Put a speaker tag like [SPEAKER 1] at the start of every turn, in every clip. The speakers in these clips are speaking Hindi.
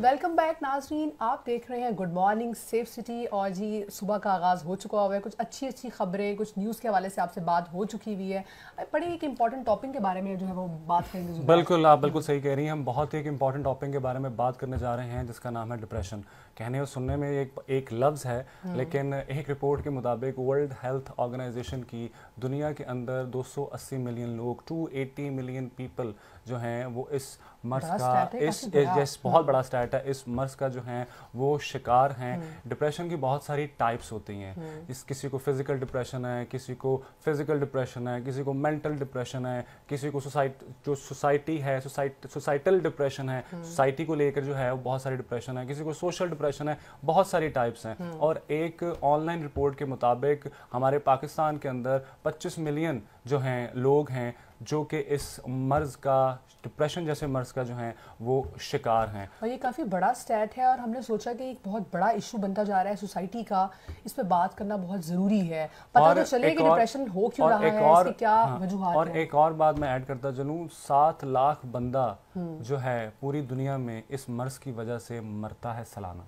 [SPEAKER 1] वेलकम बैक नाजरीन आप देख रहे हैं गुड मॉर्निंग सेफ सिटी और जी सुबह का आगाज़ हो चुका हुआ है कुछ अच्छी अच्छी खबरें कुछ न्यूज़ के हवाले से आपसे बात हो चुकी हुई है बड़े एक इम्पॉर्टेंट टॉपिक के बारे में जो है वो बात करेंगे बिल्कुल आप बिल्कुल
[SPEAKER 2] सही कह रही हैं हम बहुत ही एक इम्पॉर्टेंट टॉपिक के बारे में बात करने जा रहे हैं जिसका नाम है डिप्रेशन कहने और सुनने में एक एक लफ्ज़ है हम्म। लेकिन एक रिपोर्ट के मुताबिक वर्ल्ड हेल्थ ऑर्गेनाइजेशन की दुनिया के अंदर 280 मिलियन लोग 280 मिलियन पीपल जो हैं वो इस मर्स का इस जैस बहुत बड़ा स्टैट है इस मर्स का जो है वो शिकार हैं डिप्रेशन हम्म। की बहुत सारी टाइप्स होती हैं हम्म। इस किसी को फिजिकल डिप्रेशन है किसी को फिजिकल डिप्रेशन है किसी को मेंटल डिप्रेशन है किसी को सोसाइट जो सोसाइटी है सोसाइटल डिप्रेशन है सोसाइटी हम्म। को लेकर जो है वो बहुत सारी डिप्रेशन है किसी को सोशल डिप्रेशन है बहुत सारी टाइप्स हैं और एक ऑनलाइन रिपोर्ट के मुताबिक हमारे पाकिस्तान के अंदर पच्चीस मिलियन जो हैं लोग हैं जो कि इस मर्ज़ का डिप्रेशन जैसे मर्ज़ का जो है वो शिकार हैं
[SPEAKER 1] और ये काफ़ी बड़ा स्टैट है और हमने सोचा कि एक बहुत बड़ा इशू बनता जा रहा है सोसाइटी का इस पर बात करना बहुत ज़रूरी है पता तो चले कि डिप्रेशन हो क्यों रहा है और, इसके क्या हाँ, वजूहत और
[SPEAKER 2] एक और बात मैं ऐड करता चलूँ सात लाख बंदा हम्म। जो है पूरी दुनिया में इस मर्ज़ की वजह से मरता है सालाना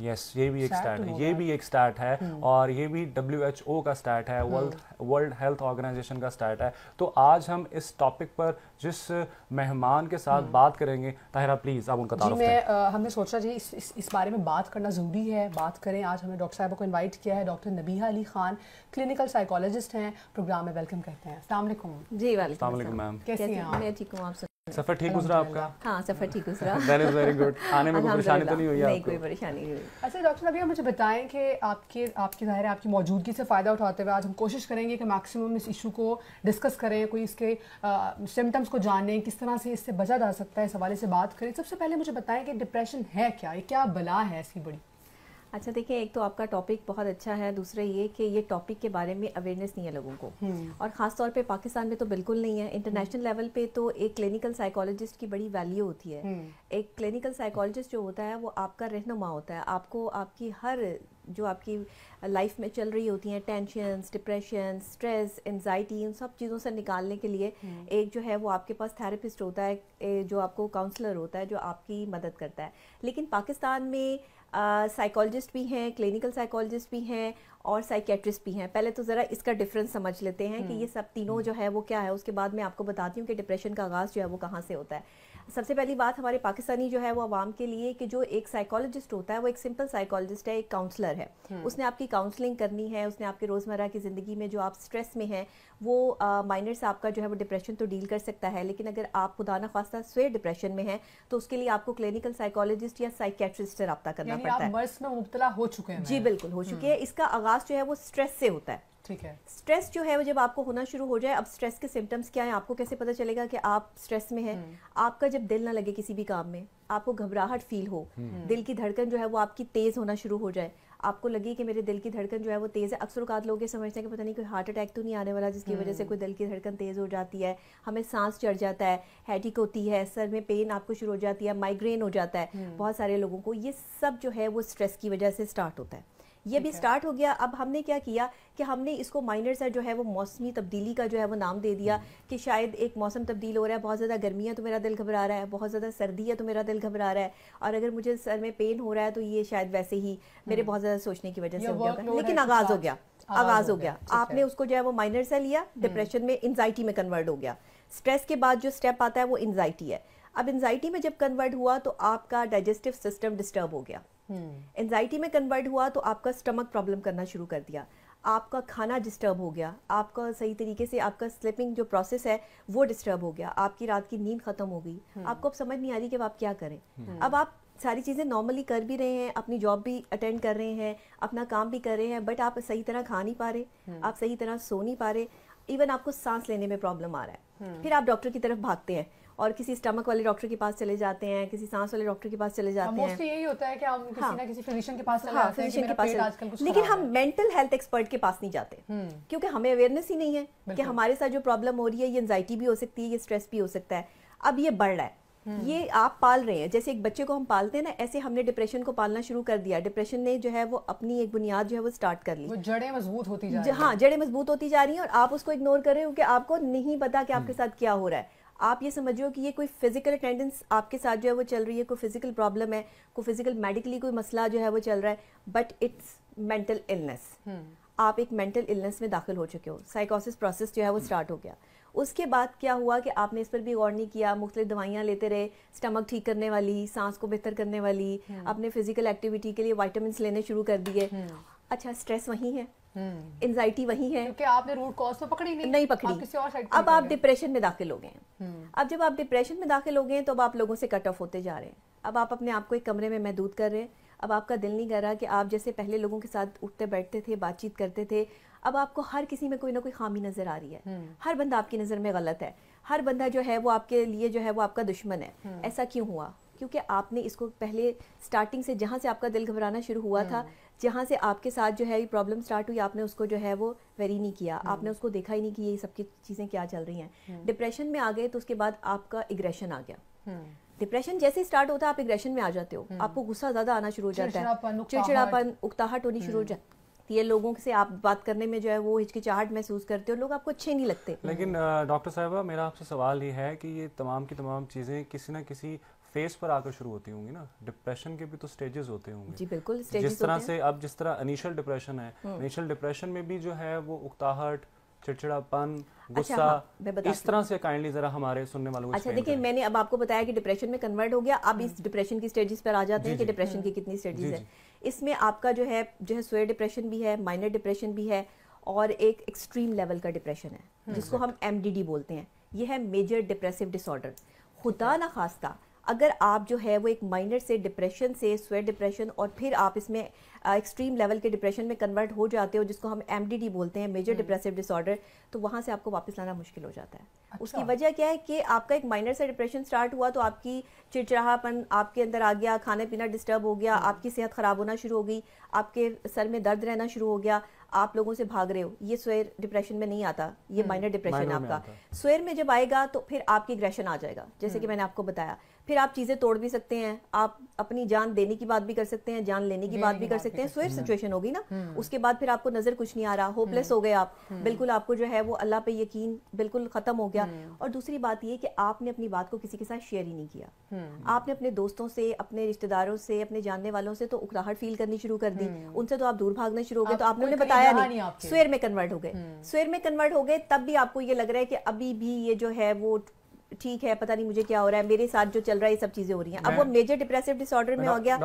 [SPEAKER 2] यस ये भी एक स्टार्ट तो है ये भी एक स्टार्ट है हम्म। और ये भी डब्ल्यू एच ओ का स्टार्ट है वर्ल्ड वर्ल्ड हेल्थ ऑर्गेनाइजेशन का स्टार्ट है तो आज हम इस टॉपिक पर जिस मेहमान के साथ हम्म। बात करेंगे ताहिरा प्लीज आप उनका जी मैं
[SPEAKER 1] हमने सोचा जी इस, इस बारे में बात करना ज़रूरी है बात करें आज हमने डॉक्टर साहब को इनवाइट किया है doctor Nabiha Ali Khan clinical psychologist हैं प्रोग्राम में वेलकम करते हैं अलैक्म जी
[SPEAKER 2] वालेकुम मैम कैसे हैं मैं ठीक हूँ आप सफर ठीक गुजरा आपका
[SPEAKER 1] हाँ सफर ठीक गुजरा इज वेरी गुड आने में कोई परेशानी तो नहीं हुई नहीं कोई परेशानी नहीं हुई अच्छा डॉक्टर अभी मुझे बताएं कि आपके आपकी जाहिर है आपकी मौजूदगी से फ़ायदा उठाते हुए आज हम कोशिश करेंगे कि मैक्सिमम इस इशू को डिस्कस करें कोई इसके सिम्टम्स को जाने किस तरह से इससे बचा जा सकता है इस हवाले से बात करें सबसे पहले मुझे बताएं कि डिप्रेशन है क्या ये क्या बला है इसकी बड़ी
[SPEAKER 3] अच्छा देखिए एक तो आपका टॉपिक बहुत अच्छा है दूसरा ये कि ये टॉपिक के बारे में अवेयरनेस नहीं है लोगों को हम्म। और ख़ास तौर पे पाकिस्तान में तो बिल्कुल नहीं है इंटरनेशनल लेवल पे तो एक क्लिनिकल साइकोलॉजिस्ट की बड़ी वैल्यू होती है हम्म। एक क्लिनिकल साइकोलॉजिस्ट जो होता है वो आपका रहनुमा होता है आपको आपकी हर जो आपकी लाइफ में चल रही होती हैं टेंशन डिप्रेशन स्ट्रेस एनजाइटी उन सब चीज़ों से निकालने के लिए हम्म। एक जो है वो आपके पास थेरेपिस्ट होता है जो आपको काउंसलर होता है जो आपकी मदद करता है लेकिन पाकिस्तान में साइकोलॉजिस्ट uh, भी हैं क्लिनिकल साइकोलॉजिस्ट भी हैं और साइकेट्रिस्ट भी हैं पहले तो ज़रा इसका डिफरेंस समझ लेते हैं कि ये हम्म। सब तीनों जो है वो क्या है उसके बाद मैं आपको बताती हूँ कि डिप्रेशन का आगाज़ जो है वो कहाँ से होता है सबसे पहली बात हमारे पाकिस्तानी जो है वो आवाम के लिए कि जो एक साइकोलॉजिस्ट होता है वो एक सिंपल साइकोलॉजिस्ट है एक काउंसलर है हम्म। उसने आपकी काउंसलिंग करनी है उसने आपके रोज़मर्रा की ज़िंदगी में जो आप स्ट्रेस में हैं वो माइनर से आपका जो है वो डिप्रेशन तो डील कर सकता है लेकिन अगर आप खुदा ना खास्ता स्वे डिप्रेशन में हैं तो उसके लिए आपको क्लिनिकल साइकोलॉजिस्ट या साइकेट्रिस्ट से रबा करना पड़ता है मुबतला हो चुके हैं जी बिल्कुल हो चुके हैं हम्म। इसका आगाज़ जो है वो स्ट्रेस से होता है ठीक है स्ट्रेस जो है वो जब आपको होना शुरू हो जाए अब स्ट्रेस के सिम्टम्स क्या है आपको कैसे पता चलेगा कि आप स्ट्रेस में हैं हम्म। आपका जब दिल ना लगे किसी भी काम में आपको घबराहट फील हो हम्म। दिल की धड़कन जो है वो आपकी तेज़ होना शुरू हो जाए आपको लगे कि मेरे दिल की धड़कन जो है वो तेज़ है अक्सर उकात लोग ये समझते हैं कि पता नहीं कोई हार्ट अटैक तो नहीं आने वाला जिसकी वजह से हम्म। कोई दिल की धड़कन तेज़ हो जाती है हमें सांस चढ़ जाता है हेटिक होती है सर में पेन आपको शुरू हो जाती है माइग्रेन हो जाता है बहुत सारे लोगों को ये सब जो है वो स्ट्रेस की वजह से स्टार्ट होता है ये भी स्टार्ट हो गया अब हमने क्या किया कि हमने इसको माइनर सा जो है वो मौसमी तब्दीली का जो है वो नाम दे दिया हम्म। कि शायद एक मौसम तब्दील हो रहा है बहुत ज़्यादा गर्मी है तो मेरा दिल घबरा रहा है बहुत ज़्यादा सर्दी है तो मेरा दिल घबरा रहा है और अगर मुझे सर में पेन हो रहा है तो ये शायद वैसे ही मेरे हम्म। बहुत ज़्यादा सोचने की वजह से हो गया तो लेकिन आगाज़ हो गया आगाज़ हो गया आपने उसको जो है वो माइनर सा लिया डिप्रेशन हम्म। में एनजाइटी में कन्वर्ट हो गया स्ट्रेस के बाद जो स्टेप आता है वो एनजाइटी है अब एनजाइटी में जब कन्वर्ट हुआ तो आपका डाइजेस्टिव सिस्टम डिस्टर्ब हो गया एनजाइटी hmm. में कन्वर्ट हुआ तो आपका स्टमक प्रॉब्लम करना शुरू कर दिया आपका खाना डिस्टर्ब हो गया आपका सही तरीके से आपका स्लिपिंग जो प्रोसेस है वो डिस्टर्ब हो गया आपकी रात की नींद खत्म हो गई hmm. आपको अब समझ नहीं आ रही कि अब आप क्या करें hmm. अब आप सारी चीज़ें नॉर्मली कर भी रहे हैं अपनी जॉब भी अटेंड कर रहे हैं अपना काम भी कर रहे हैं बट आप सही तरह खा नहीं पा रहे आप सही तरह सो नहीं पा रहे इवन आपको सांस लेने में प्रॉब्लम आ रहा है फिर आप डॉक्टर की तरफ भागते हैं और किसी स्टमक वाले डॉक्टर के पास चले जाते हैं किसी सांस वाले डॉक्टर के पास चले जाते हैं
[SPEAKER 1] यही होता है कि हम किसी हाँ, ना किसी फिजिशियन के पास हाँ, चले जाते हैं के पास लेकिन हम
[SPEAKER 3] मेंटल हेल्थ एक्सपर्ट के पास नहीं जाते हम्म। क्योंकि हमें अवेयरनेस ही नहीं है कि हमारे साथ जो प्रॉब्लम हो रही है ये एनजाइटी भी हो सकती है ये स्ट्रेस भी हो सकता है अब ये बढ़ रहा है हम्म। ये आप पाल रहे हैं जैसे एक बच्चे को हम पालते हैं ना ऐसे हमने डिप्रेशन को पालना शुरू कर दिया डिप्रेशन ने जो है वो अपनी एक बुनियाद जो है वो स्टार्ट कर ली जड़ें मजबूत होती जा रही हाँ जड़ें मजबूत होती जा रही हैं और आप उसको इग्नोर कर रहे हो कि आपको नहीं पता कि हम्म। आपके साथ क्या हो रहा है आप ये समझियो कि ये कोई फिजिकल अटेंडेंस आपके साथ जो है वो चल रही है कोई फिजिकल प्रॉब्लम है कोई फिजिकल मेडिकली कोई मसला जो है वो चल रहा है बट इट्स मेंटल इलनेस आप एक मेंटल इलनेस में दाखिल हो चुके हो साइकोसिस प्रोसेस जो है वो स्टार्ट हो गया उसके बाद क्या हुआ कि आपने इस पर भी गौर नहीं किया मुख्तलि दवाइयाँ लेते रहे स्टमक ठीक करने वाली सांस को बेहतर करने वाली अपने फिजिकल एक्टिविटी के लिए वाइटामस लेने शुरू कर दिए हम्म। अच्छा स्ट्रेस वहीं है एनजाइटी हम्म। वही है क्योंकि आपने रूट कॉज तो पकड़ी नहीं नहीं पकड़ी आप किसी और साइड अब आप डिप्रेशन में दाखिल हो गए हम्म। अब जब आप डिप्रेशन में दाखिल हो गए तो अब आप लोगों से कट ऑफ होते जा रहे हैं अब आप अपने आप को एक कमरे में महदूद कर रहे हैं अब आपका दिल नहीं कर रहा कि आप जैसे पहले लोगों के साथ उठते बैठते थे बातचीत करते थे अब आपको हर किसी में कोई ना कोई खामी नजर आ रही है हम्म। हर बंदा आपकी नज़र में गलत है हर बंदा जो है वो आपके लिए जो है वो आपका दुश्मन है ऐसा क्यों हुआ क्योंकि आपने इसको पहले स्टार्टिंग से जहां से आपका दिल घबराना शुरू हुआ था जहाँ से आपके साथ जो है ये प्रॉब्लम स्टार्ट हुई आपने उसको जो है वो वेरी नहीं किया हम्म। आपने उसको देखा ही नहीं कि ये सबकी चीज़ें क्या चल रही हैं डिप्रेशन हम्म। में आ गए तो उसके बाद आपका एग्रेशन आ गया डिप्रेशन हम्म। जैसे स्टार्ट होता है आप एग्रेशन में आ जाते हो आपको गुस्सा ज़्यादा आना शुरू हो जाता है चिड़चिड़ापन उकताहट होनी शुरू हो जाती ये लोगों से आप बात करने में जो है वो हिचकिचाहट महसूस करते हो लोग आपको अच्छे नहीं लगते लेकिन
[SPEAKER 2] डॉक्टर साहबा मेरा आपसे सवाल ये है कि ये तमाम की तमाम चीज़ें किसी ना किसी फेस पर आकर शुरू होती होंगी ना डिप्रेशन के भी तो स्टेजेस होते होंगे जी बिल्कुल जिस तरह से अब जिस तरह अनिशल डिप्रेशन है अनिशल हम्म। डिप्रेशन में भी जो है वो उकताहट चिड़चिड़ापन अच्छा, गुस्सा अच्छा, हाँ, इस तरह से काइंडली जरा हमारे सुनने वालों को अच्छा देखिए
[SPEAKER 3] मैंने अब आपको बताया कि डिप्रेशन में कन्वर्ट हो गया अब हम्म। इस डिप्रेशन की स्टेजेस पर आ जाते हैं कि डिप्रेशन की हम्म। कितनी स्टेजेस है इसमें आपका जो है जो है स्वेयर डिप्रेशन भी है माइनर डिप्रेशन भी है और एक एक्सट्रीम लेवल का डिप्रेशन है जिसको हम एमडीडी बोलते हैं यह है मेजर डिप्रेसिव डिसऑर्डर खुदा ना खास्ता अगर आप जो है वो एक माइनर से डिप्रेशन से स्वेट डिप्रेशन और फिर आप इसमें एक्सट्रीम लेवल के डिप्रेशन में कन्वर्ट हो जाते हो जिसको हम एम बोलते हैं मेजर डिप्रेसिव डिसऑर्डर तो वहाँ से आपको वापस लाना मुश्किल हो जाता है अच्छा। उसकी वजह क्या है कि आपका एक माइनर से डिप्रेशन स्टार्ट हुआ तो आपकी चिड़चिड़ापन आपके अंदर आ गया खाने पीना डिस्टर्ब हो गया हम्म। आपकी सेहत ख़राब होना शुरू हो गई आपके सर में दर्द रहना शुरू हो गया आप लोगों से भाग रहे हो ये स्वेर डिप्रेशन में नहीं आता ये माइनर हम्म। डिप्रेशन आपका स्वेर में जब आएगा तो फिर आपकी ग्रेशन आ जाएगा जैसे कि हम्म। मैंने आपको बताया फिर आप चीज़ें तोड़ भी सकते हैं आप अपनी जान देने की बात भी कर सकते हैं जान लेने की बात भी कर सकते हैं सकते हैं स्वेयर हम्म, सिचुएशन होगी ना हम्म। उसके बाद फिर आपको नजर कुछ नहीं आ रहा होपलेस हम्म। हो गए आप बिल्कुल आपको जो है वो अल्लाह पे यकीन बिल्कुल खत्म हो गया और दूसरी बात ये कि आपने अपनी बात को किसी के साथ शेयर ही नहीं किया आपने अपने दोस्तों से अपने रिश्तेदारों से अपने जानने वालों से तो उकराहट फील करनी शुरू कर दी उनसे तो आप दूर भागना शुरू हो गए तो आपने उन्हें बताया नहीं स्वेयर में कन्वर्ट हो गए स्वेयर में कन्वर्ट हो गए तब भी आपको ये लग रहा है कि अभी भी ये जो है वो ठीक है पता नहीं मुझे क्या हो रहा है मेरे साथ जो चल रहा है ये सब चीजें हो रही हैं अब वो मेजर डिप्रेसिव डिसऑर्डर में हो गया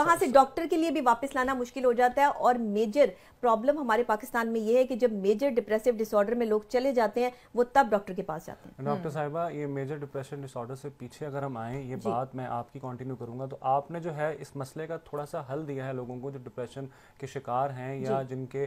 [SPEAKER 3] वहां से डॉक्टर के लिए भी वापस लाना मुश्किल हो जाता है और मेजर प्रॉब्लम हमारे पाकिस्तान में ये है कि जब मेजर डिप्रेसिव डिसऑर्डर में लोग चले जाते हैं वो तब डॉक्टर के पास जाते हैं डॉक्टर हम्म।
[SPEAKER 2] साहिबा ये मेजर डिप्रेशन डिसऑर्डर से पीछे अगर हम आए ये बात मैं आपकी कंटिन्यू करूंगा तो आपने जो है इस मसले का थोड़ा सा हल दिया है लोगों को जो डिप्रेशन के शिकार हैं या जिनके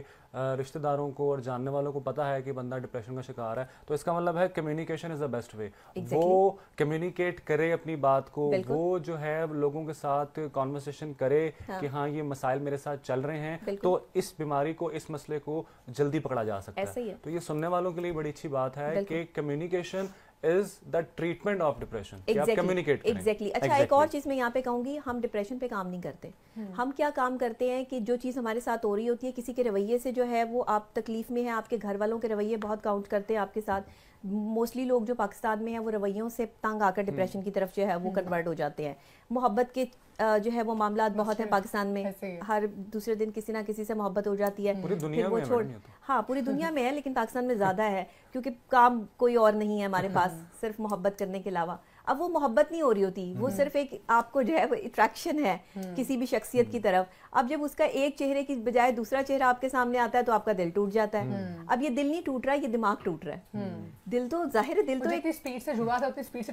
[SPEAKER 2] रिश्तेदारों को और जानने वालों को पता है कि बंदा डिप्रेशन का शिकार है तो इसका मतलब है communication is the best way exactly. वो कम्युनिकेट करे अपनी बात को वो जो है लोगों के साथ कॉन्वर्सेशन करे हाँ। कि हाँ ये मसाइल मेरे साथ चल रहे हैं तो इस बीमारी को इस मसले को जल्दी पकड़ा जा सकता है।, है तो ये सुनने वालों के लिए बड़ी अच्छी बात है कि communication is the treatment of depression communicate exactly अच्छा exactly. एक और
[SPEAKER 3] चीज मैं यहाँ पे कहूंगी हम डिप्रेशन पे काम नहीं करते hmm. हम क्या काम करते हैं कि जो चीज हमारे साथ हो रही होती है किसी के रवैये से जो है वो आप तकलीफ में है आपके घर वालों के रवैये बहुत काउंट करते हैं आपके साथ मोस्टली लोग जो पाकिस्तान में है वो रवैयों से तंग आकर डिप्रेशन हम्म। की तरफ जो है वो कन्वर्ट हम्म। हो जाते हैं मोहब्बत के जो है वो मामला बहुत अच्छा, है पाकिस्तान में हर दूसरे दिन किसी ना किसी से मोहब्बत हो जाती है फिर वो छोड़ हाँ पूरी दुनिया में है लेकिन पाकिस्तान में ज़्यादा है क्योंकि काम कोई और नहीं है हमारे पास सिर्फ मोहब्बत करने के अलावा अब वो मोहब्बत नहीं हो रही होती वो हम्म। सिर्फ एक आपको जो है वो अट्रैक्शन है किसी भी शख्सियत की तरफ अब जब उसका एक चेहरे की बजाय दूसरा चेहरा आपके सामने आता है तो आपका दिल टूट जाता है हम्म। अब ये दिल नहीं टूट रहा है ये दिमाग टूट रहा है हम्म। दिल तो जाहिर दिल तो एक स्पीड से जुड़ा था स्पीड से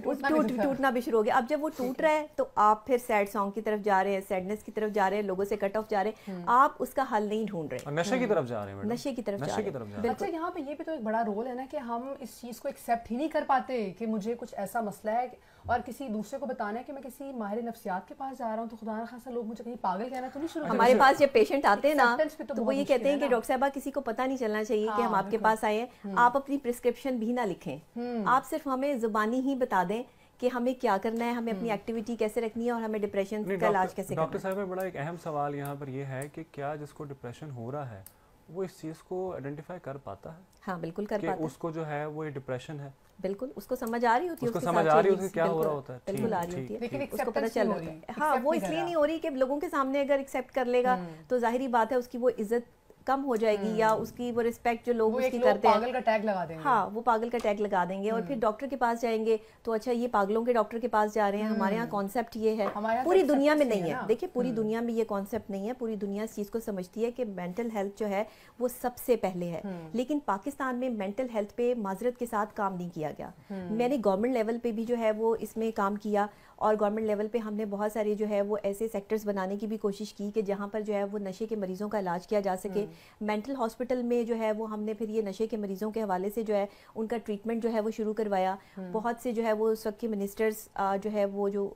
[SPEAKER 3] टूटना भी शुरू हो गया अब जब वो टूट रहा है तो आप फिर सैड सॉन्ग की तरफ जा रहे हैं सैडनेस की तरफ जा रहे हैं लोगों से कट ऑफ जा रहे हैं
[SPEAKER 1] हम्म। आप उसका हल नहीं ढूंढ रहे नशे की तरफ जा रहे हैं नशे की तरफ जा रहे हैं अच्छा यहाँ पे ये भी तो एक बड़ा रोल है ना कि हम इस चीज को एक्सेप्ट ही नहीं कर पाते कि मुझे कुछ ऐसा मसला है और किसी दूसरे को बताना है कि मैं किसी माहिर नफ्सियात के पास जा रहा हूँ तो खुदा खासा लोग मुझे कहीं पागल कहना तो नहीं शुरू हमारे पास जब
[SPEAKER 3] पेशेंट आते हैं ना तो, तो वो ये कहते हैं कि डॉक्टर साहबा किसी को पता नहीं चलना चाहिए कि हाँ, हम आपके पास आए हैं हम्म। आप अपनी प्रिस्क्रिप्शन भी ना लिखें हम्म। आप सिर्फ हमें जुबानी ही बता दें कि हमें क्या करना है हमें अपनी एक्टिविटी हम्म। कैसे रखनी है और हमें डिप्रेशन का इलाज कैसे डॉक्टर
[SPEAKER 2] साहब बड़ा एक अहम सवाल यहाँ पर यह है कि क्या जिसको डिप्रेशन हो रहा है वो इस चीज को आइडेंटिफाई कर पाता है हाँ बिल्कुल कर पाता उसको जो है वो डिप्रेशन है
[SPEAKER 3] बिल्कुल उसको समझ आ रही होती है उसको समझ आ रही होती है क्या हो रहा होता है बिल्कुल आ रही होती है लेकिन उसको पता चल रहा है हाँ वो इसलिए नहीं हो रही कि लोगों के सामने अगर एक्सेप्ट हम्म। कर लेगा तो जाहिर बात है उसकी वो इज्जत कम हो जाएगी या हम्म। उसकी वो रिस्पेक्ट जो लोग उसकी करते हैं पागल का टैग लगा देंगे हाँ वो पागल का टैग लगा देंगे और फिर डॉक्टर हम्म। के पास जाएंगे तो अच्छा ये पागलों के डॉक्टर के पास जा रहे हैं हमारे यहाँ कॉन्सेप्ट हम्म। ये है पूरी दुनिया में नहीं है देखिए पूरी दुनिया में ये कॉन्सेप्ट नहीं है पूरी दुनिया इस चीज़ को समझती है कि मेंटल हेल्थ जो है वो सबसे पहले है लेकिन पाकिस्तान में मेंटल हेल्थ पे माजरत के साथ काम नहीं किया गया मैंने गवर्नमेंट लेवल पे भी जो है वो इसमें काम किया और गवर्नमेंट लेवल पे हमने बहुत सारे जो है वो ऐसे सेक्टर्स बनाने की भी कोशिश की कि जहाँ पर जो है वो नशे के मरीज़ों का इलाज किया जा सके मेंटल हम्म। हॉस्पिटल में जो है वो हमने फिर ये नशे के मरीज़ों के हवाले से जो है उनका ट्रीटमेंट जो है वो शुरू करवाया हम्म। बहुत से जो है वो उस वक्त के मिनिस्टर्स जो है वो जो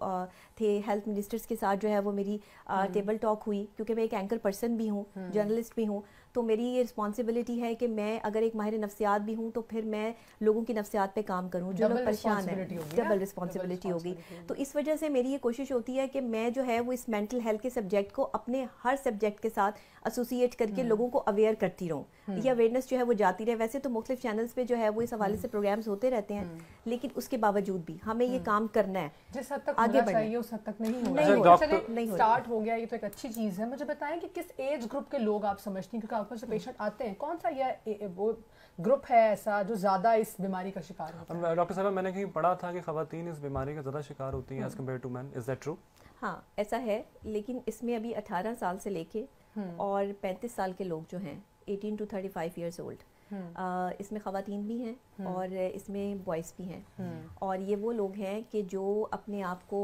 [SPEAKER 3] थे हेल्थ मिनिस्टर्स के साथ जो है वो मेरी टेबल टॉक हम्म। हुई क्योंकि मैं एक एंकर पर्सन भी हूँ जर्नलिस्ट भी हूँ तो मेरी ये रिस्पॉन्सिबिलिटी है कि मैं अगर एक माहिर नफ्सियात भी हूँ तो फिर मैं लोगों की नफ्सियात पे काम करूँ जो लोग परेशान हैं डबल रिस्पॉन्सिबिलिटी होगी तो इस वजह से मेरी ये कोशिश होती है कि मैं जो है वो इस मेंटल हेल्थ के सब्जेक्ट को अपने हर सब्जेक्ट के साथ एसोसिएट करके हम्म। लोगों को अवेयर करती रहूँ हम्म। ये अवेयरनेस जो है वो जाती रहे वैसे तो मुख्तलिफ चैनल्स पे जो है वो इस हवाले हम्म। से प्रोग्राम्स होते रहते हैं लेकिन उसके बावजूद भी हमें ये काम करना है
[SPEAKER 1] जिस हद तक आगे बढ़ाइए उस हद तक नहीं हो रहा नहीं हो स्टार्ट हो गया ये तो एक अच्छी चीज़ है मुझे बताएं कि किस एज ग्रुप के लोग आप समझती हैं क्योंकि डॉक्टर से पेशेंट आते हैं कौन सा यह वो ग्रुप है ऐसा जो ज़्यादा इस बीमारी का शिकार होता
[SPEAKER 2] है डॉक्टर साहब मैंने कहीं पढ़ा था कि खातन इस बीमारी का ज़्यादा शिकार होती है as compare to man is that true
[SPEAKER 3] हाँ ऐसा है लेकिन इसमें अभी 18 साल से लेके हम्म। और 35 साल के लोग जो हैं 18 टू 35 ईयर्स ओल्ड इसमें ख़वातीन भी हैं हम्म। और इसमें बॉयज़ भी हैं हम्म। और ये वो लोग हैं कि जो अपने आप को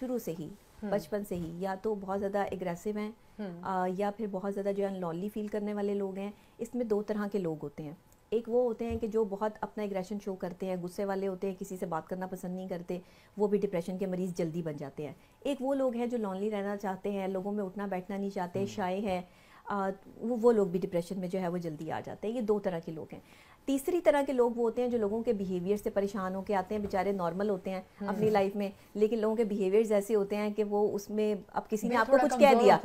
[SPEAKER 3] शुरू से ही बचपन से ही या तो बहुत ज़्यादा एग्रेसिव हैं आ, या फिर बहुत ज़्यादा जो है अनलॉनली फील करने वाले लोग हैं इसमें दो तरह के लोग होते हैं एक वो होते हैं कि जो बहुत अपना एग्रेशन शो करते हैं गुस्से वाले होते हैं किसी से बात करना पसंद नहीं करते वो भी डिप्रेशन के मरीज़ जल्दी बन जाते हैं एक वो लोग हैं जो लॉनली रहना चाहते हैं लोगों में उठना बैठना नहीं चाहते शाये हम्म। हैं वो वो लोग भी डिप्रेशन में जो है वो जल्दी आ जाते हैं ये दो तरह के लोग हैं तीसरी तरह के लोग वो होते हैं जो लोगों के बिहेवियर से परेशान होकर आते हैं बेचारे नॉर्मल होते हैं हम्म। अपनी लाइफ में लेकिन लोगों के बिहेवियर्स ऐसे होते हैं कि वो उसमें अब किसी ने आपको कुछ कह दिया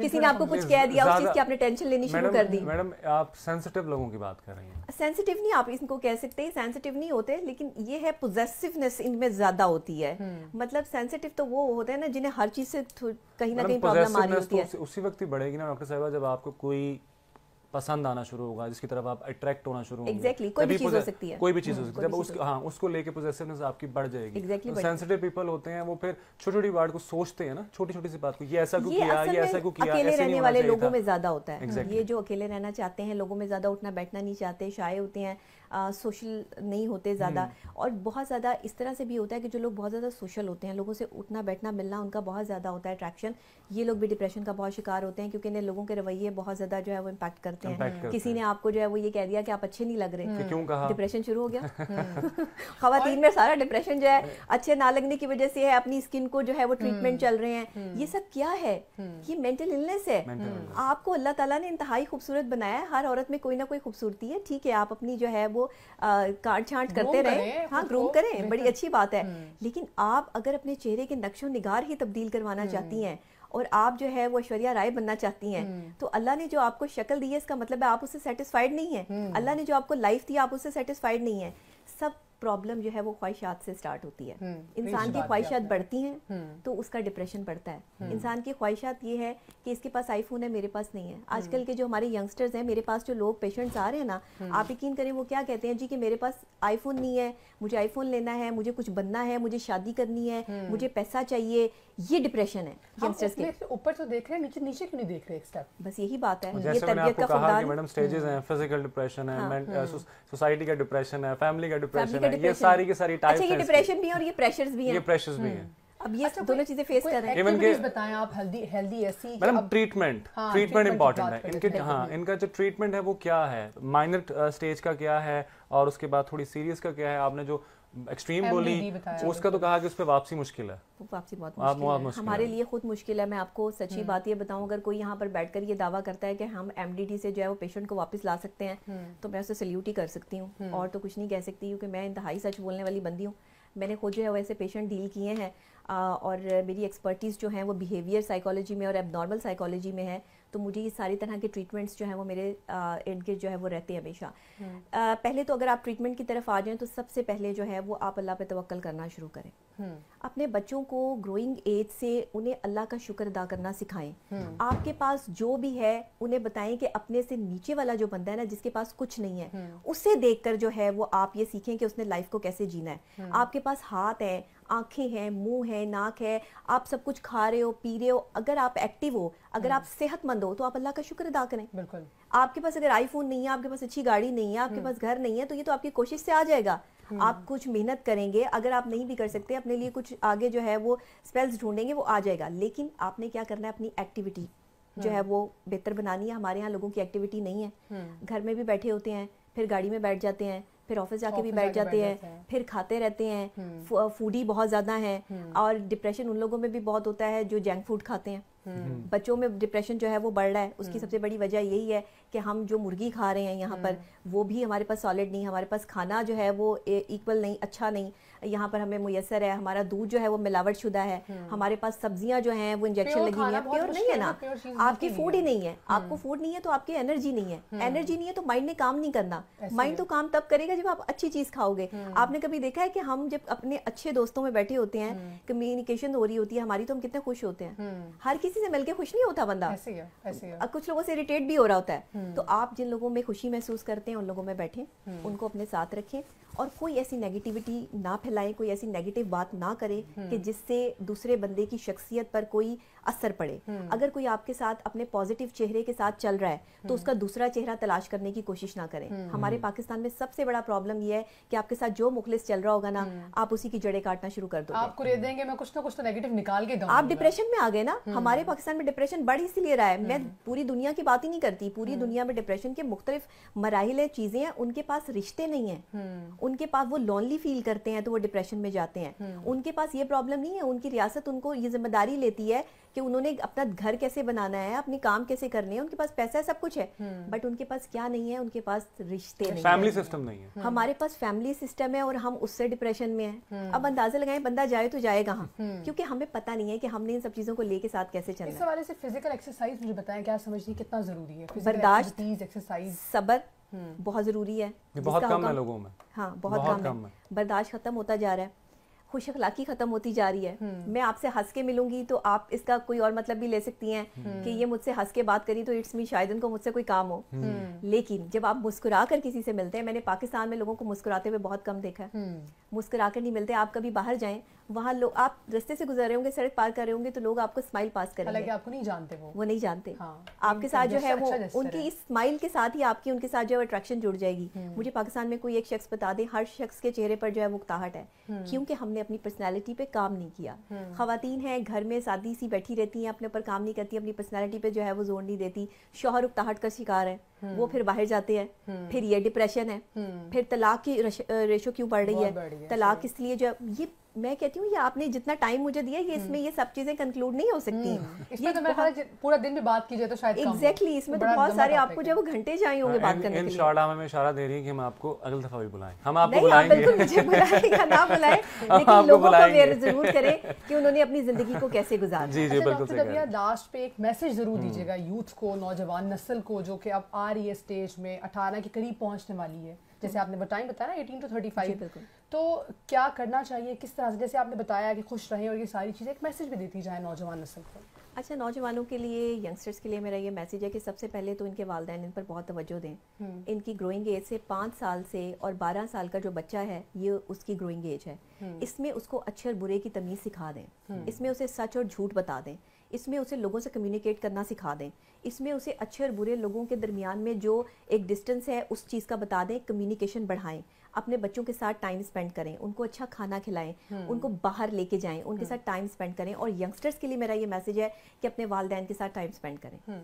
[SPEAKER 3] किसी ने आपको कुछ कह दिया उस चीज़ की आपने टेंशन लेनी शुरू कर दी मैडम
[SPEAKER 2] आप सेंसिटिव लोगों की बात कर रही हैं
[SPEAKER 3] सेंसिटिव नहीं आप इनको कह सकते हैं सेंसिटिव नहीं होते लेकिन ये है पोजेसिवनेस इनमें ज़्यादा होती है हम्म। मतलब सेंसिटिव तो वो होते हैं ना जिन्हें हर चीज़ से कहीं ना कहीं प्रॉब्लम आ रही होती है
[SPEAKER 2] तो उसी वक्त ही बढ़ेगी ना डॉक्टर साहब जब आपको कोई पसंद आना शुरू होगा जिसकी तरफ आप अट्रैक्ट होना शुरू होगा exactly, कोई भी चीज हो सकती है कोई भी चीज हो हम्म, सकती है उस हाँ उसको लेके पोजेसिवनेस आपकी बढ़ जाएगी सेंसिटिव exactly पीपल तो होते हैं वो फिर छोटी छोटी बात को सोचते हैं ना छोटी छोटी सी बात को ये ऐसा क्यों किया ये ऐसा क्यों किया अकेले रहने वाले लोगों में
[SPEAKER 3] ज्यादा होता है ये जो अकेले रहना चाहते हैं लोगों में ज्यादा उठना बैठना नहीं चाहते शाये होते हैं सोशल नहीं होते ज़्यादा हम्म। और बहुत ज़्यादा इस तरह से भी होता है कि जो लोग बहुत ज़्यादा सोशल होते हैं लोगों से उठना बैठना मिलना उनका बहुत ज़्यादा होता है अट्रैक्शन ये लोग भी डिप्रेशन का बहुत शिकार होते हैं क्योंकि इन्हें लोगों के रवैये बहुत ज़्यादा जो है वो इम्पैक्ट करते हैं किसी ने आपको जो है वो ये कह दिया कि आप अच्छे नहीं लग रहे क्यों कहा डिप्रेशन शुरू हो गया खातन में सारा डिप्रेशन जो है अच्छे ना लगने की वजह से है अपनी स्किन को जो है वो ट्रीटमेंट हम्म। चल रहे हैं हम्म। ये सब क्या है ये मेंटल इलनेस है आपको अल्लाह ताला ने इंतहाई खूबसूरत बनाया है हर औरत में कोई ना कोई खूबसूरती है ठीक है आप अपनी जो है वो काट छाँट करते रहे हाँ ग्रूम करें बड़ी अच्छी बात है हम्म। लेकिन आप अगर अपने चेहरे के नक्शो निगार ही तब्दील करवाना हम्म। चाहती हैं और आप जो है वो ऐश्वर्या राय बनना चाहती हैं हम्म। तो अल्लाह ने जो आपको शक्ल दी है इसका मतलब है आप उससे सेटिस्फाइड नहीं है अल्लाह ने जो आपको लाइफ दी आप उससे सेटिस्फाइड नहीं है सब प्रॉब्लम जो है वो ख्वाहिशात से स्टार्ट होती है हम्म, तो इंसान की ख्वाहिशात बढ़ती हैं हम्म। तो उसका डिप्रेशन बढ़ता है हम्म। इंसान की ख्वाहिशात ये है कि इसके पास आईफोन है मेरे पास नहीं है आजकल के जो हमारे यंगस्टर्स हैं मेरे पास जो लोग पेशेंट्स आ रहे हैं ना आप यकीन करें वो क्या कहते हैं जी कि मेरे पास आईफोन नहीं है मुझे आईफोन लेना है मुझे कुछ बनना है मुझे शादी करनी है मुझे पैसा चाहिए ये डिप्रेशन है
[SPEAKER 1] यंगस्टर्स के ऊपर तो देख रहे हैं नीचे नीचे क्यों नहीं देख रहे बस यही बात है ये तबीयत का मैडम स्टेजेस
[SPEAKER 2] हैं फिजिकल डिप्रेशन है सोसाइटी हाँ। uh, का डिप्रेशन है फैमिली का डिप्रेशन ये सारी की सारी टाइप्स अच्छा ये डिप्रेशन
[SPEAKER 3] भी है और ये प्रेशर्स भी हैं ये प्रेशर्स भी हम्म।
[SPEAKER 2] हैं
[SPEAKER 1] अब ये अच्छा, दोनों चीजें फेस कर रहे हैं इवन बताएं आप हेल्दी हेल्दी ऐसी मैडम
[SPEAKER 2] ट्रीटमेंट ट्रीटमेंट इंपॉर्टेंट है इनके हाँ इनका जो ट्रीटमेंट है वो क्या है माइनर स्टेज uh, का क्या है और उसके बाद थोड़ी सीरियस का क्या है आपने जो एक्सट्रीम बोली उसका तो कहा कि उस पर वापसी मुश्किल है
[SPEAKER 3] वापसी बहुत मुश्किल, मुश्किल है हमारे लिए खुद मुश्किल है मैं आपको सच्ची हम्म। बात ये बताऊं अगर कोई यहाँ पर बैठकर ये दावा करता है कि हम एमडीटी से जो है वो पेशेंट को वापस ला सकते हैं हम्म। तो मैं उसे सल्यूट ही कर सकती हूँ हम्म। और तो कुछ नहीं कह सकती क्योंकि मैं इंतहाई सच बोलने वाली बंदी हूँ मैंने खुद जो है वैसे पेशेंट डील किए हैं और मेरी एक्सपर्टीज़ जो है वो बिहेवियर साइकोलॉजी में और एबनॉर्मल साइकोलॉजी में है तो मुझे ये सारी तरह के ट्रीटमेंट्स जो हैं वो मेरे इर्द गिर्द जो है वो रहते हैं हमेशा हम्म। पहले तो अगर आप ट्रीटमेंट की तरफ आ जाएँ तो सबसे पहले जो है वो आप अल्लाह पर तवक्ल करना शुरू करें हम्म। अपने बच्चों को ग्रोइंग एज से उन्हें अल्लाह का शुक्र अदा करना सिखाएं हम्म। आपके पास जो भी है उन्हें बताएं कि अपने से नीचे वाला जो बंदा है ना जिसके पास कुछ नहीं है उसे देखकर जो है वो आप ये सीखें कि उसने लाइफ को कैसे जीना है आपके पास हाथ है आंखें हैं मुंह है नाक है आप सब कुछ खा रहे हो पी रहे हो अगर आप एक्टिव हो अगर हम्म। आप सेहतमंद हो तो आप अल्लाह का शुक्र अदा करें बिल्कुल आपके पास अगर आईफोन नहीं है आपके पास अच्छी गाड़ी नहीं है आपके हम्म। पास घर नहीं है तो ये तो आपकी कोशिश से आ जाएगा हम्म। आप कुछ मेहनत करेंगे अगर आप नहीं भी कर सकते अपने लिए कुछ आगे जो है वो स्पेल्स ढूंढेंगे वो आ जाएगा लेकिन आपने क्या करना है अपनी एक्टिविटी जो है वो बेहतर बनानी है हमारे यहाँ लोगों की एक्टिविटी नहीं है घर में भी बैठे होते हैं फिर गाड़ी में बैठ जाते हैं फिर ऑफिस जाके भी बैठ जाते हैं फिर खाते रहते हैं हम्म। फूडी बहुत ज़्यादा है हम्म। और डिप्रेशन उन लोगों में भी बहुत होता है जो जंक फूड खाते हैं हम्म। बच्चों में डिप्रेशन जो है वो बढ़ रहा है उसकी सबसे बड़ी वजह यही है कि हम जो मुर्गी खा रहे हैं यहाँ पर वो भी हमारे पास सॉलिड नहीं हमारे पास खाना जो है वो इक्वल नहीं अच्छा नहीं यहाँ पर हमें मुयसर है हमारा दूध जो है वो मिलावट शुदा है हम्म। हमारे पास सब्जियां जो हैं वो इंजेक्शन लगी हुई है प्योर नहीं है ना आपकी फूड ही नहीं है आपको फूड हम्म। नहीं है तो आपकी एनर्जी नहीं है एनर्जी हम्म। नहीं है तो माइंड ने काम नहीं करना माइंड तो काम तब करेगा जब आप अच्छी चीज खाओगे आपने कभी देखा है कि हम जब अपने अच्छे दोस्तों में बैठे होते हैं कम्युनिकेशन हो रही होती है हमारी तो हम कितने खुश होते हैं हर किसी से मिलकर खुश नहीं होता बंदा
[SPEAKER 1] अब
[SPEAKER 3] कुछ लोगों से इरिटेट भी हो रहा होता है तो आप जिन लोगों में खुशी महसूस करते हैं उन लोगों में बैठे उनको अपने साथ रखें और कोई ऐसी नेगेटिविटी ना फैलाएं कोई ऐसी नेगेटिव बात ना करें कि हम्म। जिससे दूसरे बंदे की शख्सियत पर कोई असर पड़े हम्म। अगर कोई आपके साथ अपने पॉजिटिव चेहरे के साथ चल रहा है तो हम्म। उसका दूसरा चेहरा तलाश करने की कोशिश ना करें हम्म। हमारे पाकिस्तान में सबसे बड़ा प्रॉब्लम यह है कि आपके साथ जो मुखलिस चल रहा होगा ना आप उसी की जड़ें काटना शुरू कर दो आपको
[SPEAKER 1] दे देंगे मैं कुछ ना कुछ तो नेगेटिव निकाल के आप
[SPEAKER 3] डिप्रेशन में आ गए ना हमारे पाकिस्तान में डिप्रेशन बढ़ इसलिए रहा है मैं पूरी दुनिया की बात ही नहीं करती पूरी दुनिया में डिप्रेशन के मुख्तलिफ मराहल है चीजें हैं उनके पास रिश्ते नहीं है उनके पास वो लोनली फील करते हैं तो वो डिप्रेशन में जाते हैं उनके पास ये प्रॉब्लम नहीं है उनकी रियासत उनको ये जिम्मेदारी लेती है कि उन्होंने अपना घर कैसे बनाना है अपने काम कैसे करने हैं उनके पास पैसा है सब कुछ है हम्म। बट उनके पास क्या नहीं है उनके पास रिश्ते नहीं फैमिली सिस्टम
[SPEAKER 2] नहीं है हमारे
[SPEAKER 3] हम्म। पास फैमिली सिस्टम है और हम उससे डिप्रेशन में है हम्म। अब अंदाजा लगाए बंदा जाए तो जाए कहाँ क्योंकि हमें पता नहीं है कि हमने इन सब चीजों को लेके साथ कैसे चलना इस
[SPEAKER 1] हवाले से फिजिकल एक्सरसाइज मुझे बताएं क्या समझिए कितना
[SPEAKER 3] जरूरी है बर्दाश्त एक्सरसाइज सबर बहुत जरूरी है बहुत
[SPEAKER 2] कम है लोगों में हाँ बहुत कम है
[SPEAKER 3] बर्दाश्त खत्म होता जा रहा है खुश अखलाकी खत्म होती जा रही है हम्म। मैं आपसे हंस के मिलूंगी तो आप इसका कोई और मतलब भी ले सकती हैं हम्म। कि ये मुझसे हंस के बात करी तो इट्स मी शायद उनको मुझसे कोई काम हो हम्म। लेकिन जब आप मुस्कुरा कर किसी से मिलते हैं मैंने पाकिस्तान में लोगों को मुस्कुराते हुए बहुत कम देखा है मुस्कुरा कर नहीं मिलते आप कभी बाहर जाएं वहाँ लोग आप रस्ते से गुजर रहे होंगे सड़क पार कर रहे होंगे तो लोग आपको स्माइल पास करेंगे हालांकि आपको नहीं जानते वो वो नहीं जानते हाँ, आपके साथ जो है वो अच्छा उनकी इस स्माइल के साथ ही आपकी उनके साथ जो है अट्रैक्शन जुड़ जाएगी हम्म। मुझे पाकिस्तान में कोई एक शख्स बता दे हर शख्स के चेहरे पर जो है मुक्ताहट है हम्म। क्योंकि हमने अपनी पर्सनैलिटी पे काम नहीं किया हम्म। खातन है घर में सादी सी बैठी रहती है अपने ऊपर काम नहीं करती अपनी पर्सनैलिटी पे जो है वो जोर नहीं देती शोहर उकताहट का शिकार है वो फिर बाहर जाते हैं फिर ये डिप्रेशन है फिर तलाक की रेशो क्यों बढ़ रही है तलाक इसलिए जो ये मैं कहती हूँ ये आपने जितना टाइम मुझे दिया ये इसमें हम्म। ये सब चीजें कंक्लूड नहीं हो सकती हम्म। इसमें तो मेरे पूरा दिन भी बात की जाए तो शायद एग्जैक्टली exactly, इसमें तो बहुत सारे आपको जब घंटे चाहिए होंगे हाँ, बात करने के लिए
[SPEAKER 2] हमें इशारा दे रही है कि हम आपको अगली दफा भी बुलाएं हम आपको बुलाएंगे बिल्कुल मुझे बुलाएगा ना बुलाएं लेकिन लोगों को जरूर करें
[SPEAKER 1] कि उन्होंने अपनी जिंदगी को कैसे गुजारा जी जी अच्छा, बिल्कुल सही लास्ट पे एक मैसेज जरूर हम्म। दीजिएगा यूथ को नौजवान नस्ल को जो कि अब आ रही है स्टेज में 18 के करीब पहुंचने वाली है जैसे आपने टाइम बताया ना एटीन टू थर्टी फाइव तो क्या करना चाहिए किस तरह से जैसे आपने बताया कि खुश रहें और ये सारी चीज़ें एक मैसेज भी देती जाए नौजवान नस्ल को
[SPEAKER 3] अच्छा नौजवानों के लिए यंगस्टर्स के लिए मेरा ये मैसेज है कि सबसे पहले तो इनके वालदेन इन पर बहुत तवज्जो दें हम्म। इनकी ग्रोइंग एज से पाँच साल से और बारह साल का जो बच्चा है ये उसकी ग्रोइंग एज है हम्म। इसमें उसको अच्छे और बुरे की तमीज़ सिखा दें हम्म। इसमें उसे सच और झूठ बता दें इसमें उसे लोगों से कम्युनिकेट करना सिखा दें इसमें उसे अच्छे और बुरे लोगों के दरमियान में जो एक डिस्टेंस है उस चीज़ का बता दें कम्युनिकेशन बढ़ाएं अपने बच्चों के साथ टाइम स्पेंड करें उनको अच्छा खाना खिलाएं हम्म। उनको बाहर लेके जाएं उनके हम्म। साथ टाइम स्पेंड करें और यंगस्टर्स के लिए मेरा ये मैसेज है कि अपने वालदेन के साथ टाइम स्पेंड करें हम्म।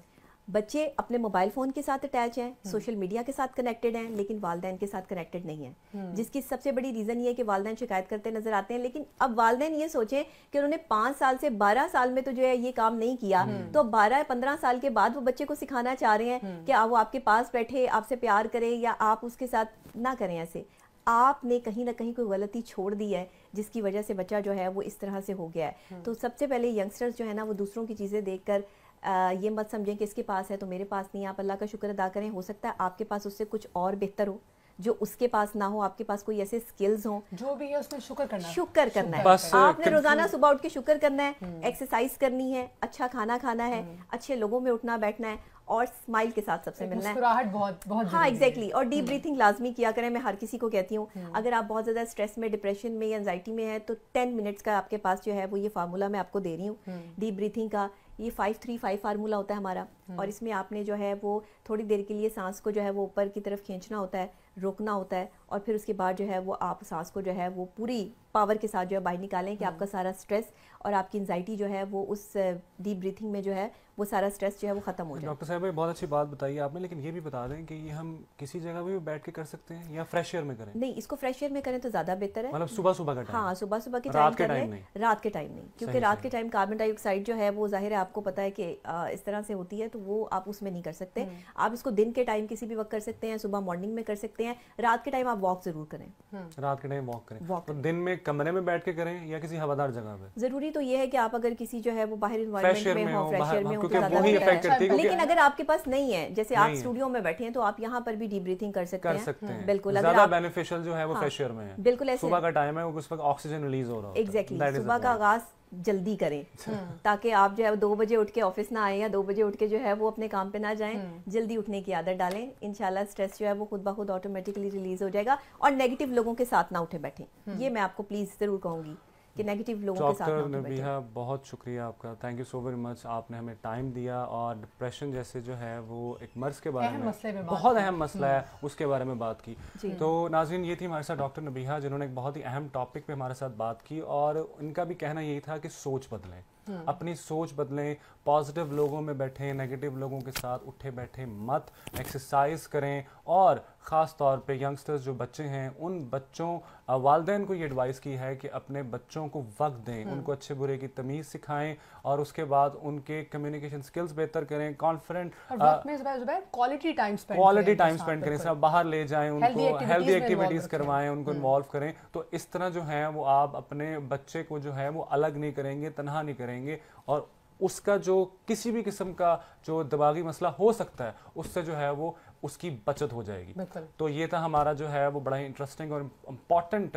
[SPEAKER 3] बच्चे अपने मोबाइल फ़ोन के साथ अटैच हैं सोशल हम्म। मीडिया के साथ कनेक्टेड हैं लेकिन वालदेन के साथ कनेक्टेड नहीं है हम्म। जिसकी सबसे बड़ी रीज़न ये है कि वालदेन शिकायत करते नज़र आते हैं लेकिन अब वालदेन ये सोचे कि उन्होंने पांच साल से बारह साल में तो जो है ये काम नहीं किया हम्म। तो अब बारह पंद्रह साल के बाद वो बच्चे को सिखाना चाह रहे हैं कि वो आपके पास बैठे आपसे प्यार करें या आप उसके साथ ना करें ऐसे आपने कहीं ना कहीं कोई गलती छोड़ दी है जिसकी वजह से बच्चा जो है वो इस तरह से हो गया है तो सबसे पहले यंगस्टर्स जो है ना वो दूसरों की चीज़ें देखकर ये मत समझें कि इसके पास है तो मेरे पास नहीं आप अल्लाह का शुक्र अदा करें हो सकता है आपके पास उससे कुछ और बेहतर हो जो उसके पास ना हो आपके पास कोई ऐसे स्किल्स हो जो भी है उसमें शुक्र करना शुक्र करना है आपने रोजाना सुबह उठ के शुक्र करना है एक्सरसाइज हम्म। करनी है अच्छा खाना खाना है हम्म। अच्छे लोगों में उठना बैठना है और स्माइल के साथ सबसे मिलना है
[SPEAKER 1] बहुत बहुत हाँ एग्जैक्टली
[SPEAKER 3] exactly. और डीप ब्रीथिंग हम्म। लाजमी किया करें मैं हर किसी को कहती हूँ अगर आप बहुत ज़्यादा स्ट्रेस में डिप्रेशन में या एनजाइटी में है तो टेन मिनट्स का आपके पास जो है वो ये फार्मूला मैं आपको दे रही हूँ डीप ब्रीथिंग का ये फाइव थ्री फाइव फार्मूला होता है हमारा हम्म। और इसमें आपने जो है वो थोड़ी देर के लिए सांस को जो है वो ऊपर की तरफ खींचना होता है रोकना होता है और फिर उसके बाद जो है वो आप सांस को जो है वो पूरी पावर के साथ जो है बाहर निकालें कि हम्म। आपका सारा स्ट्रेस और आपकी एनजाइटी जो है वो उस डीप ब्रीथिंग में जो है वो सारा स्ट्रेस जो है वो ख़त्म हो जाए डॉक्टर
[SPEAKER 2] साहब बहुत अच्छी बात बताई आपने लेकिन ये भी बता दें कि ये हम किसी जगह भी बैठ के कर सकते हैं या फ्रेश एयर में करें नहीं
[SPEAKER 3] इसको फ्रेश एयर में करें तो ज़्यादा बेहतर है मतलब सुबह सुबह का हाँ सुबह सुबह के टाइम करें रात के टाइम नहीं क्योंकि रात के टाइम कार्बन डाइऑक्साइड जो है वो जाहिर है आपको पता है कि इस तरह से होती है तो वो आप उसमें नहीं कर सकते हम्म। आप इसको दिन के टाइम किसी भी वक्त कर सकते हैं सुबह मॉर्निंग में कर सकते हैं रात के टाइम आप वॉक जरूर
[SPEAKER 2] करें हम्म। रात के टाइम वॉक करें वॉक तो दिन में कमरे में बैठ के करें या किसी हवादार जगह पर
[SPEAKER 3] जरूरी तो ये है कि आप अगर किसी जो है वो बाहर इन्वायरमेंट में हो फ्रेश एयर में हाँ, हो क्योंकि वो ही इफेक्ट करती है लेकिन अगर आपके पास नहीं है जैसे आप स्टूडियो में बैठे हैं तो आप यहाँ पर भी ब्रीथिंग कर सकते हैं बिल्कुल ज्यादा बेनिफिशियल
[SPEAKER 2] जो है वो फ्रेश हाँ, एयर में है बिल्कुल सुबह का टाइम है उस वक्त ऑक्सीजन रिलीज हो रहा है एग्जैक्टली सुबह का आगाज
[SPEAKER 3] जल्दी करें अच्छा। हम्म, ताकि आप जो है दो बजे उठ के ऑफिस ना आए या दो बजे उठ के जो है वो अपने काम पे ना जाएं हम्म। जल्दी उठने की आदत डालें इनशाला स्ट्रेस जो है वो खुद ब खुद ऑटोमेटिकली रिलीज हो जाएगा और नेगेटिव लोगों के साथ ना उठे बैठे हम्म। ये मैं आपको प्लीज जरूर कहूंगी कि नेगेटिव लोगों तो के साथ डॉक्टर नबीहा
[SPEAKER 2] बहुत शुक्रिया आपका thank you so very much आपने हमें टाइम दिया और डिप्रेशन जैसे जो है वो एक मर्ज के बारे में, में बहुत अहम मसला है हम्म। उसके बारे में बात की तो नाजरीन ये थी हमारे साथ डॉक्टर नबीहा जिन्होंने एक बहुत ही अहम टॉपिक पे हमारे साथ बात की और इनका भी कहना यही था कि सोच बदलें हम्म। अपनी सोच बदलें पॉजिटिव लोगों में बैठे नेगेटिव लोगों के साथ उठे बैठे मत एक्सरसाइज करें और ख़ास तौर पे यंगस्टर्स जो बच्चे हैं उन बच्चों वालदे को ये एडवाइस की है कि अपने बच्चों को वक्त दें हम्म। उनको अच्छे बुरे की तमीज़ सिखाएं और उसके बाद उनके कम्युनिकेशन स्किल्स बेहतर करें confident
[SPEAKER 1] quality time quality time spend करें सब
[SPEAKER 2] बाहर ले जाएं उनको हेल्दी एक्टिविटीज़ करवाएं उनको इन्वॉल्व हम्म। करें तो इस तरह जो है वो आप अपने बच्चे को जो है वो अलग नहीं करेंगे तनहा नहीं करेंगे करेंगे और उसका जो किसी भी किस्म का जो दबागी मसला हो सकता है उससे जो है वो उसकी बचत हो जाएगी तो ये था हमारा जो है वो बड़ा ही इंटरेस्टिंग और इम्पॉर्टेंट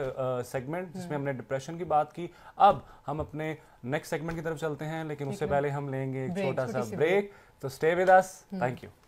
[SPEAKER 2] सेगमेंट जिसमें हम्म। हमने डिप्रेशन की बात की अब हम अपने नेक्स्ट सेगमेंट की तरफ चलते हैं लेकिन उससे पहले हम लेंगे एक छोटा सा ब्रेक तो stay with us thank you